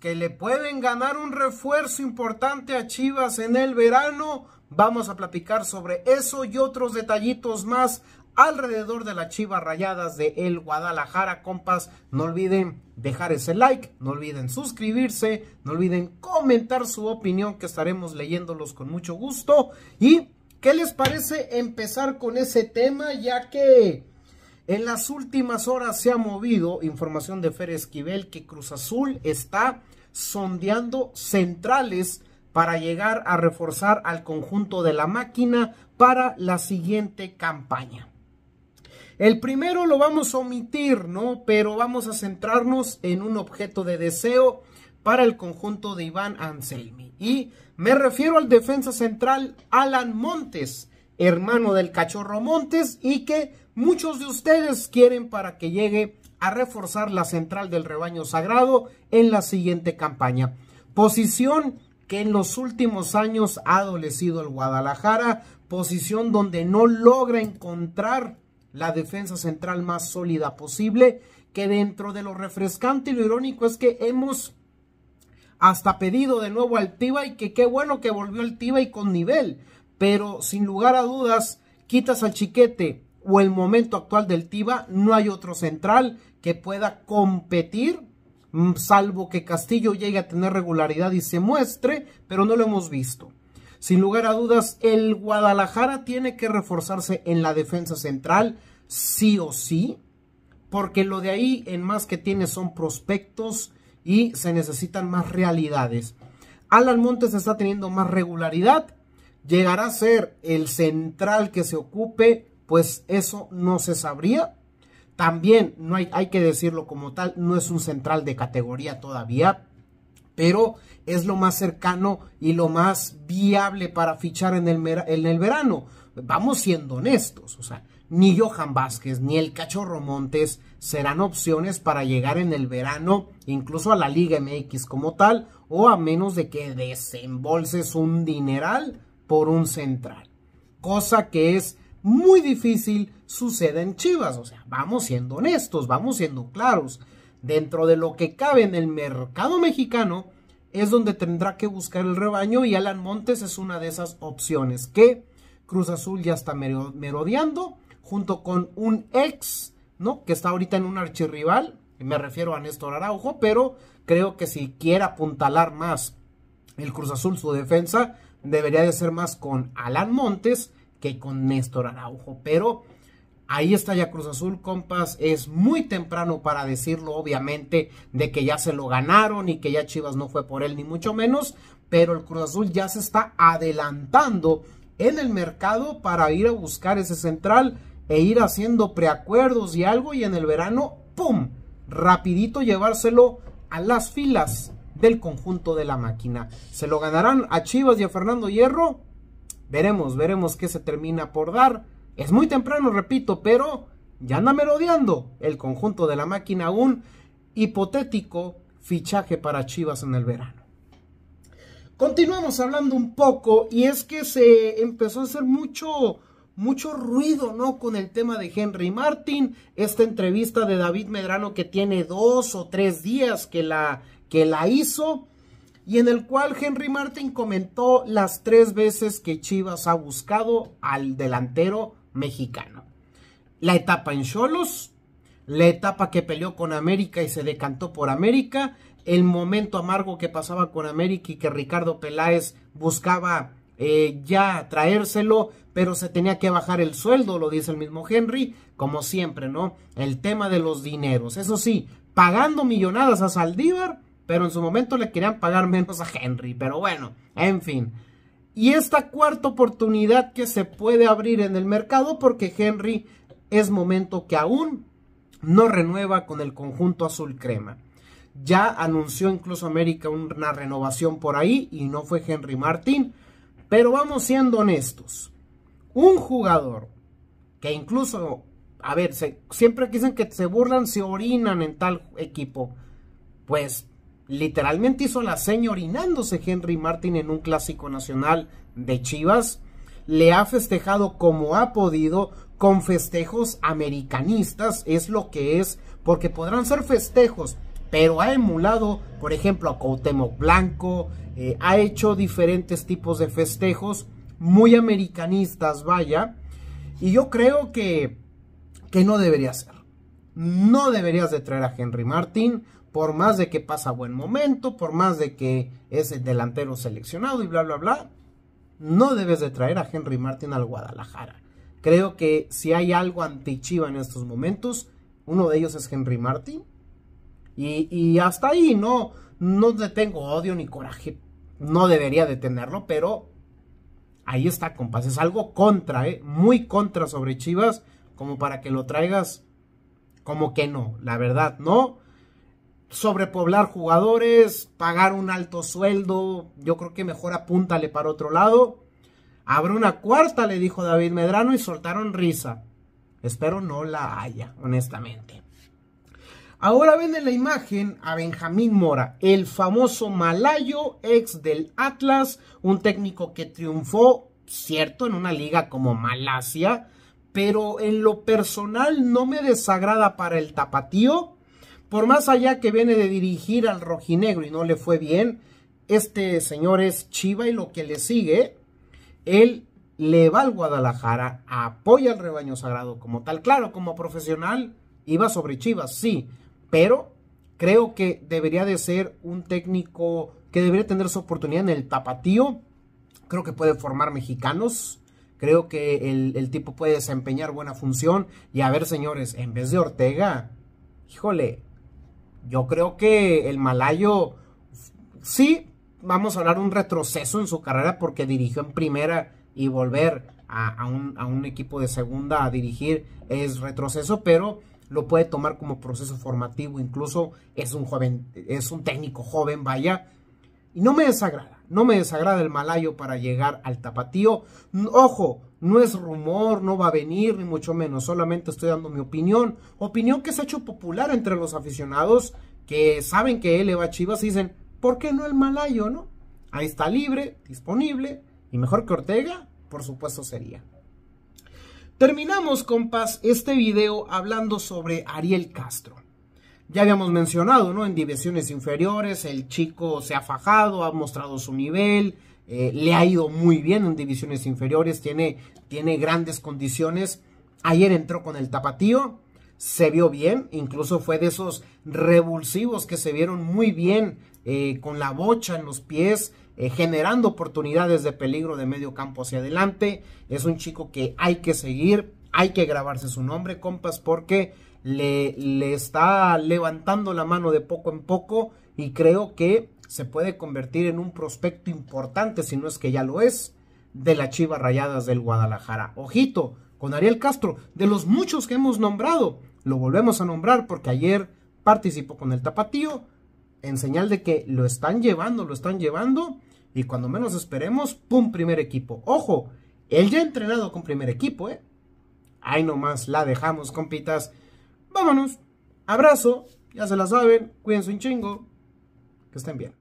que le pueden ganar un refuerzo importante a Chivas en el verano. Vamos a platicar sobre eso y otros detallitos más alrededor de las Chivas Rayadas de El Guadalajara, compas. No olviden dejar ese like, no olviden suscribirse, no olviden comentar su opinión que estaremos leyéndolos con mucho gusto. ¿Y qué les parece empezar con ese tema ya que en las últimas horas se ha movido información de Fer Esquivel que Cruz Azul está sondeando centrales para llegar a reforzar al conjunto de la máquina para la siguiente campaña. El primero lo vamos a omitir, ¿no? Pero vamos a centrarnos en un objeto de deseo para el conjunto de Iván Anselmi. Y me refiero al defensa central Alan Montes, hermano del cachorro Montes y que muchos de ustedes quieren para que llegue a reforzar la central del rebaño sagrado en la siguiente campaña. Posición que en los últimos años ha adolecido el Guadalajara, posición donde no logra encontrar la defensa central más sólida posible, que dentro de lo refrescante y lo irónico es que hemos hasta pedido de nuevo al Tiba y que qué bueno que volvió el Tiba y con nivel, pero sin lugar a dudas, quitas al chiquete o el momento actual del Tiba, no hay otro central que pueda competir, mm, salvo que Castillo llegue a tener regularidad y se muestre, pero no lo hemos visto. Sin lugar a dudas, el Guadalajara tiene que reforzarse en la defensa central, sí o sí, porque lo de ahí en más que tiene son prospectos y se necesitan más realidades. Alan Montes está teniendo más regularidad, llegará a ser el central que se ocupe, pues eso no se sabría. También no hay, hay que decirlo como tal, no es un central de categoría todavía, pero es lo más cercano y lo más viable para fichar en el, en el verano. Vamos siendo honestos, o sea, ni Johan Vázquez ni el Cachorro Montes serán opciones para llegar en el verano, incluso a la Liga MX como tal, o a menos de que desembolses un dineral por un central. Cosa que es muy difícil Sucede en Chivas. O sea, vamos siendo honestos, vamos siendo claros. Dentro de lo que cabe en el mercado mexicano es donde tendrá que buscar el rebaño y Alan Montes es una de esas opciones que Cruz Azul ya está merodeando junto con un ex, ¿no? Que está ahorita en un archirrival, me refiero a Néstor Araujo, pero creo que si quiere apuntalar más el Cruz Azul su defensa, debería de ser más con Alan Montes que con Néstor Araujo. Pero ahí está ya Cruz Azul, compas. Es muy temprano para decirlo, obviamente, de que ya se lo ganaron y que ya Chivas no fue por él, ni mucho menos. Pero el Cruz Azul ya se está adelantando en el mercado para ir a buscar ese central e ir haciendo preacuerdos y algo. Y en el verano, ¡pum! Rapidito llevárselo a las filas del conjunto de la máquina. ¿Se lo ganarán a Chivas y a Fernando Hierro? Veremos, veremos qué se termina por dar. Es muy temprano, repito, pero ya anda merodeando el conjunto de la máquina un hipotético fichaje para Chivas en el verano. Continuamos hablando un poco y es que se empezó a hacer mucho mucho ruido, ¿no? Con el tema de Henry Martin, esta entrevista de David Medrano que tiene dos o tres días que la que la hizo y en el cual Henry Martin comentó las tres veces que Chivas ha buscado al delantero mexicano. La etapa en Cholos, la etapa que peleó con América y se decantó por América, el momento amargo que pasaba con América y que Ricardo Peláez buscaba eh, ya traérselo, pero se tenía que bajar el sueldo, lo dice el mismo Henry, como siempre, ¿no? El tema de los dineros, eso sí, pagando millonadas a Saldívar pero en su momento le querían pagar menos a Henry, pero bueno, en fin. Y esta cuarta oportunidad que se puede abrir en el mercado porque Henry es momento que aún no renueva con el conjunto azul crema. Ya anunció incluso América una renovación por ahí y no fue Henry Martín. Pero vamos siendo honestos. Un jugador que incluso, a ver, siempre dicen que se burlan, se orinan en tal equipo. Pues literalmente hizo la seña orinándose Henry Martin en un clásico nacional de Chivas. Le ha festejado como ha podido con festejos americanistas, es lo que es, porque podrán ser festejos, pero ha emulado, por ejemplo, a Cuauhtémoc Blanco, eh, ha hecho diferentes tipos de festejos muy americanistas, vaya, y yo creo que, que no debería ser. No deberías de traer a Henry Martin por más de que pasa buen momento, por más de que es el delantero seleccionado y bla, bla, bla, no debes de traer a Henry Martin al Guadalajara. Creo que si hay algo anti Chiva en estos momentos, uno de ellos es Henry Martin. Y, hasta ahí no, no detengo odio ni coraje. No debería detenerlo, pero ahí está, compas. Es algo contra, ¿eh? muy contra sobre Chivas, como para que lo traigas. Como que no, la verdad, no sobrepoblar jugadores, pagar un alto sueldo, yo creo que mejor apúntale para otro lado. Abre una cuarta, le dijo David Medrano y soltaron risa. Espero no la haya, honestamente. Ahora ven en la imagen a Benjamín Mora, el famoso malayo ex del Atlas, un técnico que triunfó, cierto, en una liga como Malasia, pero en lo personal no me desagrada para el tapatío por más allá que viene de dirigir al rojinegro y no le fue bien, este señor es Chiva y lo que le sigue, él le va al Guadalajara, apoya al rebaño sagrado como tal. Claro, como profesional iba sobre Chivas, sí, pero creo que debería de ser un técnico que debería tener su oportunidad en el tapatío. Creo que puede formar mexicanos. Creo que el, el tipo puede desempeñar buena función. Y a ver, señores, en vez de Ortega, híjole, yo creo que el malayo, sí, vamos a hablar un retroceso en su carrera porque dirigió en primera y volver a, un, un equipo de segunda a dirigir es retroceso, pero lo puede tomar como proceso formativo, incluso es un joven, es un técnico joven, vaya. Y no me desagrada, no me desagrada el malayo para llegar al tapatío. Ojo, no es rumor, no va a venir, ni mucho menos. Solamente estoy dando mi opinión. Opinión que se ha hecho popular entre los aficionados que saben que él le va a Chivas y dicen, ¿por qué no el malayo, no? Ahí está libre, disponible y mejor que Ortega, por supuesto sería. Terminamos, compas, este video hablando sobre Ariel Castro. Ya habíamos mencionado, ¿no? En divisiones inferiores, el chico se ha fajado, ha mostrado su nivel, eh, le ha ido muy bien en divisiones inferiores, tiene, tiene grandes condiciones. Ayer entró con el tapatío, se vio bien, incluso fue de esos revulsivos que se vieron muy bien eh, con la bocha en los pies, eh, generando oportunidades de peligro de medio campo hacia adelante. Es un chico que hay que seguir, hay que grabarse su nombre, compas, porque le, le está levantando la mano de poco en poco y creo que se puede convertir en un prospecto importante, si no es que ya lo es, de las Chivas Rayadas del Guadalajara. Ojito, con Ariel Castro, de los muchos que hemos nombrado, lo volvemos a nombrar porque ayer participó con el tapatío, en señal de que lo están llevando, lo están llevando, y cuando menos esperemos, ¡pum! Primer equipo. Ojo, él ya ha entrenado con primer equipo, ¿eh? Ahí nomás la dejamos, compitas. Vámonos. Abrazo. Ya se la saben. Cuídense un chingo. Que estén bien.